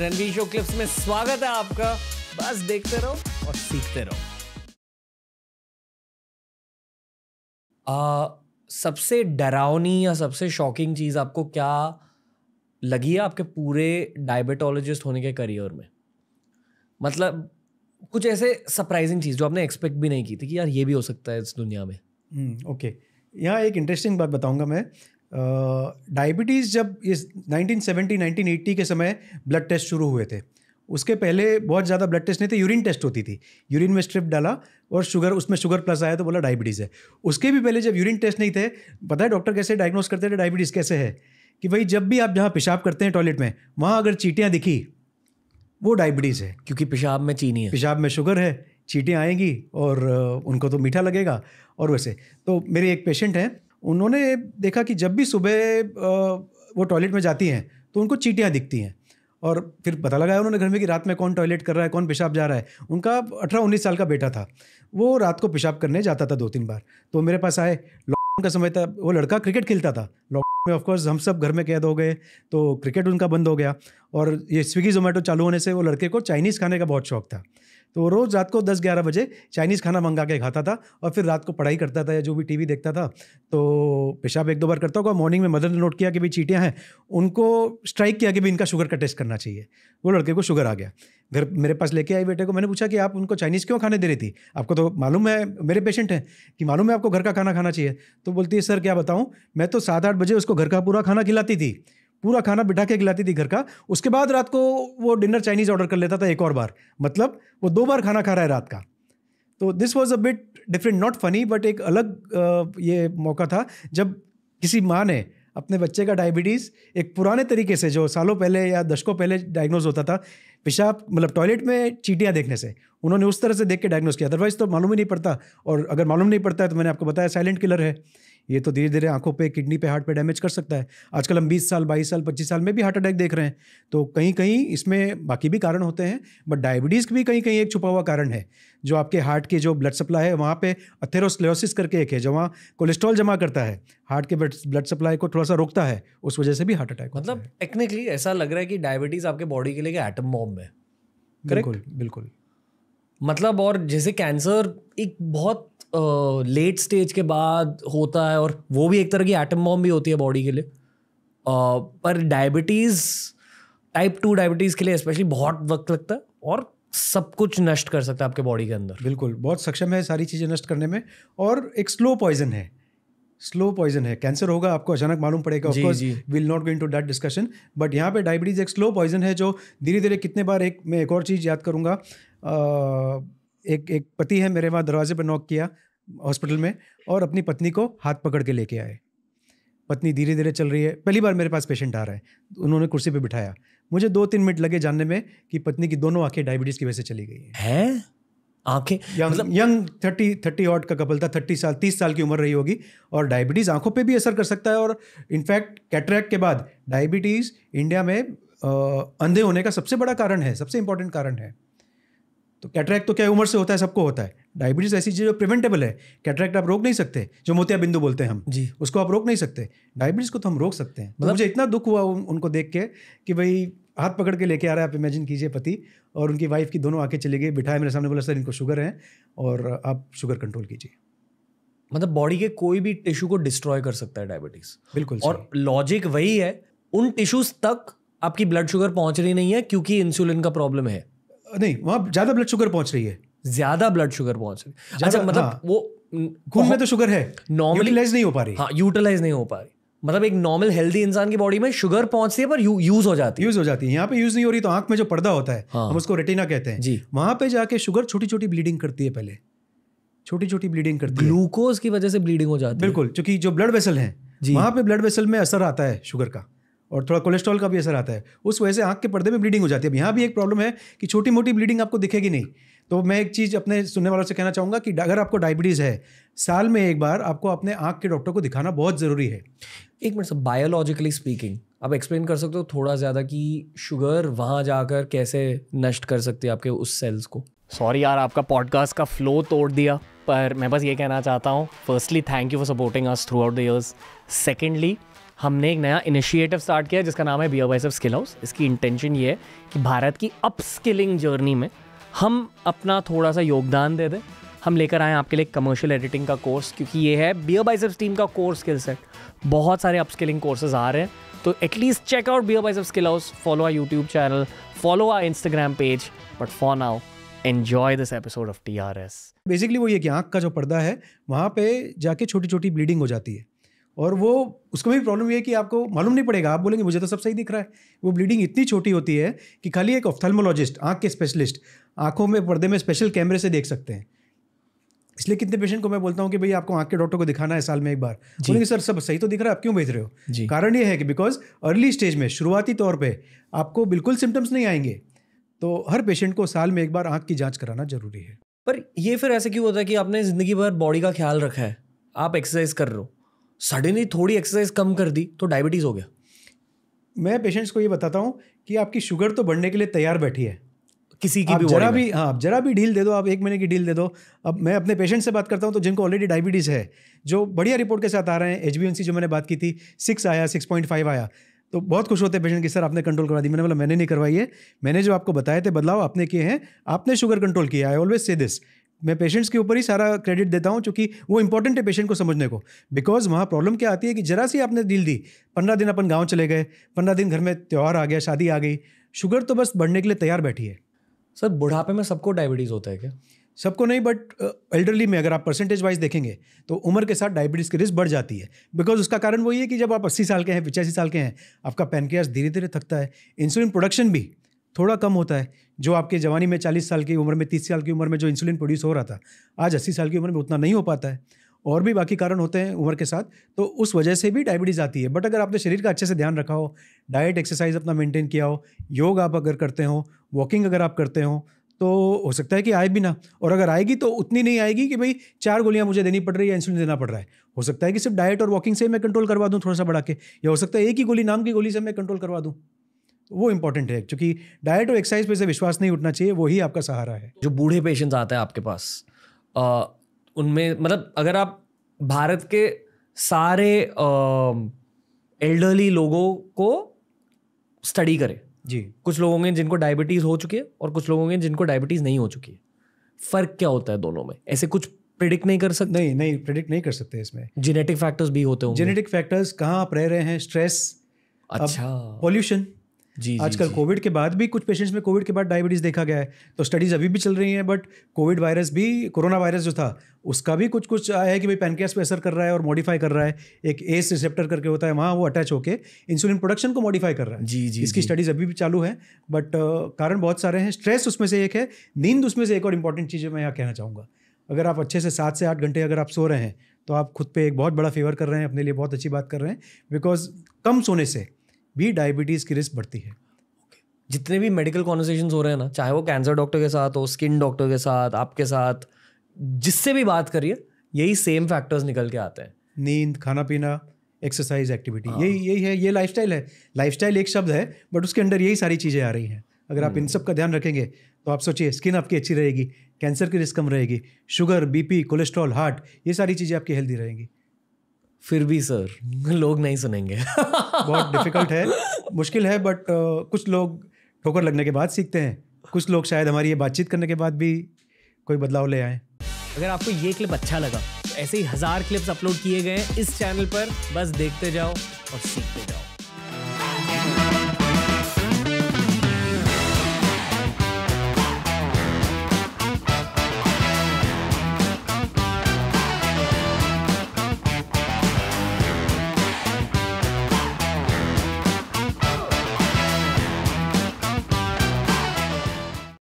Ranveer show clips में स्वागत है आपका बस देखते रहो और सीखते रहो आ, सबसे डरावनी या सबसे शॉकिंग चीज आपको क्या लगी है आपके पूरे डायबिटोलॉजिस्ट होने के करियर में मतलब कुछ ऐसे सरप्राइजिंग चीज़ जो आपने एक्सपेक्ट भी नहीं की थी कि यार ये भी हो सकता है इस दुनिया में ओके हम्म, यहाँ एक इंटरेस्टिंग बात बताऊंगा मैं डायबिटीज़ जब इस 1970 1980 के समय ब्लड टेस्ट शुरू हुए थे उसके पहले बहुत ज़्यादा ब्लड टेस्ट नहीं थे यूरिन टेस्ट होती थी यूरिन में स्ट्रिप डाला और शुगर उसमें शुगर प्लस आया तो बोला डायबिटीज़ है उसके भी पहले जब यूरिन टेस्ट नहीं थे पता है डॉक्टर कैसे डायग्नोस करते थे डायबिटीज़ कैसे है कि भाई जब भी आप जहाँ पेशाब करते हैं टॉयलेट में वहाँ अगर चीटियाँ दिखी वो डायबिटीज़ है क्योंकि पेशाब में चीनी है पेशाब में शुगर है चीटियाँ आएंगी और उनको तो मीठा लगेगा और वैसे तो मेरे एक पेशेंट हैं उन्होंने देखा कि जब भी सुबह वो टॉयलेट में जाती हैं तो उनको चीटियाँ दिखती हैं और फिर पता लगाया उन्होंने घर में कि रात में कौन टॉयलेट कर रहा है कौन पेशाब जा रहा है उनका अठारह उन्नीस साल का बेटा था वो रात को पेशाब करने जाता था दो तीन बार तो मेरे पास आए लॉकडाउन का समय था वो लड़का क्रिकेट खेलता था लॉकडाउन में ऑफकोर्स हम सब घर में कैद हो गए तो क्रिकेट उनका बंद हो गया और ये स्विगी जोमेटो चालू होने से वो लड़के को चाइनीज़ खाने का बहुत शौक था तो वो रोज़ रात को दस ग्यारह बजे चाइनीज़ खाना मंगा के खाता था और फिर रात को पढ़ाई करता था या जो भी टीवी देखता था तो पेशाब एक दो बार करता होगा मॉर्निंग में मदर ने नोट किया कि भाई चीटियाँ हैं उनको स्ट्राइक किया कि भी इनका शुगर का टेस्ट करना चाहिए वो लड़के को शुगर आ गया घर मेरे पास लेके आई बेटे को मैंने पूछा कि आप उनको चाइनीज़ क्यों खाने दे रही थी आपको तो मालूम है मेरे पेशेंट हैं कि मालूम है आपको घर का खाना खाना चाहिए तो बोलती है सर क्या बताऊँ मैं तो सात आठ बजे उसको घर का पूरा खाना खिलाती थी पूरा खाना बिठा के खिलाती थी घर का उसके बाद रात को वो डिनर चाइनीज़ ऑर्डर कर लेता था एक और बार मतलब वो दो बार खाना खा रहा है रात का तो this was a bit different not funny but एक अलग ये मौका था जब किसी माँ ने अपने बच्चे का डायबिटीज़ एक पुराने तरीके से जो सालों पहले या दशकों पहले डायग्नोज होता था पेशाब मतलब टॉयलेट में चीटियाँ देखने से उन्होंने उस तरह से देख के डायग्नोज किया अदरवाइज़ तो मालूम ही नहीं पड़ता और अगर मालूम नहीं पड़ता है तो मैंने आपको बताया साइलेंट किलर है ये तो धीरे धीरे आंखों पे किडनी पे हार्ट पे डैमेज कर सकता है आजकल हम 20 साल 22 साल 25 साल में भी हार्ट अटैक देख रहे हैं तो कहीं कहीं इसमें बाकी भी कारण होते हैं बट डायबिटीज़ भी कहीं कहीं एक छुपा हुआ कारण है जो आपके हार्ट की जो ब्लड सप्लाई है वहाँ पे अथेरोस्लेसिस करके एक है जहाँ कोलेस्ट्रॉल जमा करता है हार्ट के ब्लड सप्लाई को थोड़ा सा रोकता है उस वजह से भी हार्ट अटैक मतलब टेक्निकली ऐसा लग रहा है कि डायबिटीज़ आपके बॉडी के लिए एटम बॉम्ब है बिल्कुल बिल्कुल मतलब और जैसे कैंसर एक बहुत लेट स्टेज के बाद होता है और वो भी एक तरह की एटम बॉम्ब भी होती है बॉडी के लिए पर डायबिटीज़ टाइप टू डायबिटीज़ के लिए स्पेशली बहुत वक्त लगता है और सब कुछ नष्ट कर सकता है आपके बॉडी के अंदर बिल्कुल बहुत सक्षम है सारी चीज़ें नष्ट करने में और एक स्लो पॉइजन है स्लो पॉइजन है कैंसर होगा आपको अचानक मालूम पड़ेगा of course will not going to that discussion but यहाँ पे डायबिटीज़ एक स्लो पॉइजन है जो धीरे धीरे कितने बार एक मैं एक और चीज़ याद करूँगा एक एक पति है मेरे वहाँ दरवाजे पर नॉक किया हॉस्पिटल में और अपनी पत्नी को हाथ पकड़ के लेके आए पत्नी धीरे धीरे चल रही है पहली बार मेरे पास पेशेंट आ रहा है उन्होंने कुर्सी पे बिठाया मुझे दो तीन मिनट लगे जानने में कि पत्नी की दोनों आंखें डायबिटीज की वजह से चली गई है आंखें मतलब यंग थर्टी थर्टी ऑट का कपल था थर्टी साल तीस साल की उम्र रही होगी और डायबिटीज़ आंखों पे भी असर कर सकता है और इनफैक्ट कैटरैक्ट के बाद डायबिटीज़ इंडिया में अंधे होने का सबसे बड़ा कारण है सबसे इंपॉर्टेंट कारण है तो कैटरैक्ट तो क्या उम्र से होता है सबको होता है डायबिटीज़ ऐसी चीज़ जो प्रिवेंटेबल है कैटरैक्ट आप रोक नहीं सकते जो मोतिया बिंदु बोलते हैं हम जी उसको आप रोक नहीं सकते डायबिटीज़ को तो हम रोक सकते हैं तो मतलब मुझे इतना दुख हुआ उनको देख के कि भाई हाथ पकड़ के लेके आ रहा है आप इमेजिन कीजिए पति और उनकी वाइफ की दोनों आके चले गए बिठाए मेरे सामने बोला सर इनको शुगर है और आप शुगर कंट्रोल कीजिए मतलब बॉडी के कोई भी टिश्यू को डिस्ट्रॉय कर सकता है डायबिटीज बिल्कुल और लॉजिक वही है उन टिश्यूज तक आपकी ब्लड शुगर पहुंच रही नहीं है क्योंकि इंसुलिन का प्रॉब्लम है नहीं वहाँ ज़्यादा ब्लड शुगर पहुंच रही है ज़्यादा ब्लड शुगर पहुंच रही है अच्छा मतलब हाँ, वो खून में तो शुगर है नॉर्मल नहीं हो पा रही हाँ यूटिलाइज नहीं हो पा रही मतलब एक नॉर्मल हेल्दी इंसान की बॉडी में शुगर पहुंचती है पर यू, यूज हो जाती है यूज हो जाती है यहाँ पे यूज नहीं हो रही तो आंख में जो पर्दा होता है हाँ। हम उसको रेटिना कहते हैं जी वहां पे जाके शुगर छोटी छोटी ब्लीडिंग करती है पहले छोटी छोटी ब्लीडिंग करती है ग्लूकोज की वजह से ब्लीडिंग हो जाती है बिल्कुल क्योंकि जो ब्लड वेसल है वहां पे ब्लड वेसल में असर आता है शुगर का और थोड़ा कोलेस्ट्रॉल का भी असर आता है उस वजह से आँख के पर्दे में ब्लीडिंग हो जाती है अब यहाँ भी एक प्रॉब्लम है कि छोटी मोटी ब्लीडिंग आपको दिखेगी नहीं तो मैं एक चीज़ अपने सुनने वालों से कहना चाहूँगा कि अगर आपको डायबिटीज़ है साल में एक बार आपको अपने आँख के डॉक्टर को दिखाना बहुत ज़रूरी है एक मिनट सर बायोलॉजिकली स्पीकिंग आप एक्सप्लेन कर सकते हो थोड़ा ज़्यादा कि शुगर वहाँ जाकर कैसे नष्ट कर सकती है आपके उस सेल्स को सॉरी यार आपका पॉडकास्ट का फ्लो तोड़ दिया पर मैं बस ये कहना चाहता हूँ firstly thank you for supporting us throughout the years secondly हमने एक नया इनिशिएटिव स्टार्ट किया जिसका नाम है BeerBiceps skill house इसकी इंटेंशन ये है कि भारत की अपस्किलिंग जर्नी में हम अपना थोड़ा सा योगदान दे दें हम लेकर आए आपके लिए कमर्शियल एडिटिंग का कोर्स क्योंकि ये है बी ओ बाइसअप टीम का कोर्स स्किल सेट बहुत सारे अप स्किलिंग कोर्सेज आ रहे हैं तो at least check out BeerBiceps skill house follow our YouTube channel follow our Instagram page but for now enjoy this episode of T R S basically वो ये कि आँख का जो पर्दा है वहाँ पे जाके छोटी छोटी ब्लीडिंग हो जाती है और वो उसका भी प्रॉब्लम ये है कि आपको मालूम नहीं पड़ेगा आप बोलेंगे मुझे तो सब सही दिख रहा है वो ब्लीडिंग इतनी छोटी होती है कि खाली एक ऑफ्थल्मोलॉजिस्ट आँख के स्पेशलिस्ट आँखों में पर्दे में स्पेशल कैमरे से देख सकते हैं इसलिए कितने पेशेंट को मैं बोलता हूँ कि भाई आपको आँख के डॉक्टर को दिखाना है साल में एक बार बोलेंगे सर सब सही तो दिख रहा है आप क्यों भेज रहे हो कारण ये है कि बिकॉज अर्ली स्टेज में शुरुआती तौर पर आपको बिल्कुल सिम्टम्स नहीं आएंगे तो हर पेशेंट को साल में एक बार आँख की जाँच कराना जरूरी है पर ये फिर ऐसे क्यों होता है कि आपने ज़िंदगी भर बॉडी का ख्याल रखा है आप एक्सरसाइज कर रहे हो सडनली थोड़ी एक्सरसाइज कम कर दी तो डायबिटीज़ हो गया मैं पेशेंट्स को ये बताता हूँ कि आपकी शुगर तो बढ़ने के लिए तैयार बैठी है किसी की भी जरा भी हाँ आप जरा भी ढील दे दो आप एक महीने की ढील दे दो अब मैं अपने पेशेंट से बात करता हूँ तो जिनको ऑलरेडी डायबिटीज़ है जो बढ़िया रिपोर्ट के साथ आ रहे हैं एच बी एन सी जो मैंने बात की थी सिक्स आया सिक्स पॉइंट फाइव आया तो बहुत खुश होते हैं पेशेंट कि सर आपने कंट्रोल करवा दी मैंने बोला मैंने नहीं करवाई है मैंने जो आपको बताए थे बदलाव आपने किए हैं आपने शुगर कंट्रोल किया आई ऑलवेज से दिस मैं पेशेंट्स के ऊपर ही सारा क्रेडिट देता हूँ क्योंकि वो इंपॉर्टेंट है पेशेंट को समझने को बिकॉज वहाँ प्रॉब्लम क्या आती है कि जरा सी आपने डील दी पंद्रह दिन अपन गाँव चले गए पंद्रह दिन घर में त्यौहार आ गया शादी आ गई शुगर तो बस बढ़ने के लिए तैयार बैठी है सर बुढ़ापे में सबको डायबिटीज़ होता है क्या सबको नहीं बट एल्डरली uh, में अगर आप परसेंटेज वाइज देखेंगे तो उम्र के साथ डायबिटीज़ की रिस्क बढ़ जाती है बिकॉज उसका कारण वही है कि जब आप अस्सी साल के हैं पिचासी साल के हैं आपका पैनक्रियास धीरे धीरे थकता है इंसुलिन प्रोडक्शन भी थोड़ा कम होता है जो आपके जवानी में चालीस साल की उम्र में तीस साल की उम्र में जो इंसुलिन प्रोड्यूस हो रहा था आज अस्सी साल की उम्र में उतना नहीं हो पाता है और भी बाकी कारण होते हैं उम्र के साथ तो उस वजह से भी डायबिटीज़ आती है बट अगर आपने शरीर का अच्छे से ध्यान रखा हो डाइट एक्सरसाइज अपना मेंटेन किया हो योग आप अगर करते हो वॉकिंग अगर आप करते हो तो हो सकता है कि आए भी ना और अगर आएगी तो उतनी नहीं आएगी कि भाई चार गोलियां मुझे देनी पड़ रही है या इंसुलिन देना पड़ रहा है हो सकता है कि सिर्फ डाइट और वॉकिंग से मैं कंट्रोल करवा दूँ थोड़ा सा बढ़ा के या हो सकता है एक ही गोली नाम की गोली से मैं कंट्रोल करवा दूँ वो इंपॉर्टेंट है क्योंकि डाइट और एक्सरसाइज पे से विश्वास नहीं उठना चाहिए वही आपका सहारा है जो बूढ़े पेशेंट्स आते हैं आपके पास उनमें मतलब अगर आप भारत के सारे एल्डरली लोगों को स्टडी करें जी कुछ लोग होंगे जिनको डायबिटीज़ हो चुकी है और कुछ लोग होंगे जिनको डायबिटीज़ नहीं हो चुकी है फ़र्क क्या होता है दोनों में ऐसे कुछ प्रिडिक्ट नहीं कर सकते नहीं नहीं प्रिडिक्ट नहीं कर सकते इसमें जेनेटिक फैक्टर्स भी होते होंगे जेनेटिक फैक्टर्स कहाँ आप रह रहे हैं स्ट्रेस अच्छा पॉल्यूशन जी आजकल कोविड के बाद भी कुछ पेशेंट्स में कोविड के बाद डायबिटीज़ देखा गया है तो स्टडीज़ अभी भी चल रही हैं बट कोविड वायरस भी कोरोना वायरस जो था उसका भी कुछ कुछ आया है कि भाई पैनकेस पे असर कर रहा है और मॉडिफाई कर रहा है एक एस रिसेप्टर करके होता है वहाँ वो अटैच होकर इंसुलिन प्रोडक्शन को मॉडिफाई कर रहा है जी जी इसकी स्टडीज़ अभी भी चालू है बट कारण बहुत सारे हैं स्ट्रेस उसमें से एक है नींद उसमें से एक और इंपॉर्टेंट चीज़ मैं यहाँ कहना चाहूँगा अगर आप अच्छे से सात से आठ घंटे अगर आप सो रहे हैं तो आप खुद पे एक बहुत बड़ा फेवर कर रहे हैं अपने लिए बहुत अच्छी बात कर रहे हैं बिकॉज कम सोने से भी डायबिटीज़ की रिस्क बढ़ती है जितने भी मेडिकल कॉन्वर्सेशन हो रहे हैं ना चाहे वो कैंसर डॉक्टर के साथ हो स्किन डॉक्टर के साथ आपके साथ जिससे भी बात करिए यही सेम फैक्टर्स निकल के आते हैं नींद खाना पीना एक्सरसाइज एक्टिविटी यही यही है ये लाइफस्टाइल है लाइफस्टाइल एक शब्द है बट उसके अंदर यही सारी चीज़ें आ रही हैं अगर आप इन हम्म। सब का ध्यान रखेंगे तो आप सोचिए स्किन आपकी अच्छी रहेगी कैंसर की रिस्क कम रहेगी शुगर बीपी कोलेस्ट्रॉल हार्ट ये सारी चीज़ें आपकी हेल्दी रहेंगी फिर भी सर लोग नहीं सुनेंगे बहुत डिफिकल्ट है मुश्किल है बट uh, कुछ लोग ठोकर लगने के बाद सीखते हैं कुछ लोग शायद हमारी ये बातचीत करने के बाद भी कोई बदलाव ले आए अगर आपको ये क्लिप अच्छा लगा तो ऐसे ही हज़ार क्लिप्स अपलोड किए गए इस चैनल पर बस देखते जाओ और सीखते जाओ